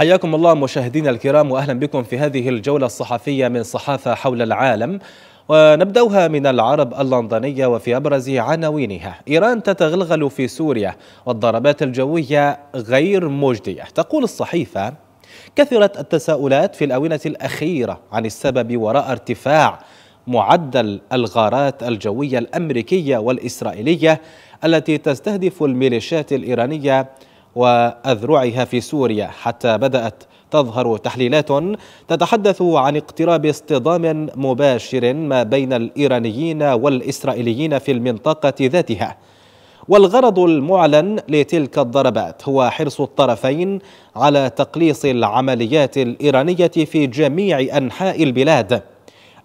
حياكم الله مشاهدينا الكرام واهلا بكم في هذه الجوله الصحفيه من صحافه حول العالم ونبدأها من العرب اللندنية وفي أبرز عناوينها إيران تتغلغل في سوريا والضربات الجوية غير مجدية تقول الصحيفة كثرت التساؤلات في الآونة الأخيرة عن السبب وراء ارتفاع معدل الغارات الجوية الأمريكية والإسرائيلية التي تستهدف الميليشيات الإيرانية وأذرعها في سوريا حتى بدأت تظهر تحليلات تتحدث عن اقتراب اصطدام مباشر ما بين الإيرانيين والإسرائيليين في المنطقة ذاتها والغرض المعلن لتلك الضربات هو حرص الطرفين على تقليص العمليات الإيرانية في جميع أنحاء البلاد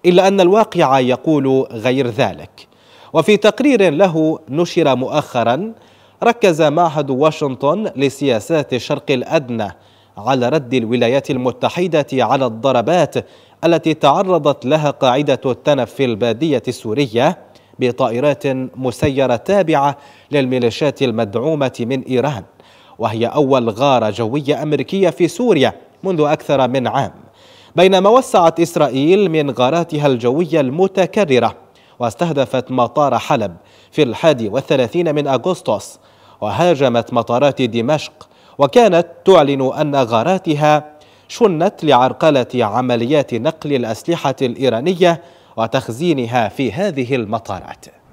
إلا أن الواقع يقول غير ذلك وفي تقرير له نشر مؤخراً ركز معهد واشنطن لسياسات الشرق الأدنى على رد الولايات المتحدة على الضربات التي تعرضت لها قاعدة التنف في البادية السورية بطائرات مسيرة تابعة للميليشيات المدعومة من إيران وهي أول غارة جوية أمريكية في سوريا منذ أكثر من عام بينما وسعت إسرائيل من غاراتها الجوية المتكررة واستهدفت مطار حلب في الحادي والثلاثين من أغسطس وهاجمت مطارات دمشق وكانت تعلن أن غاراتها شنت لعرقلة عمليات نقل الأسلحة الإيرانية وتخزينها في هذه المطارات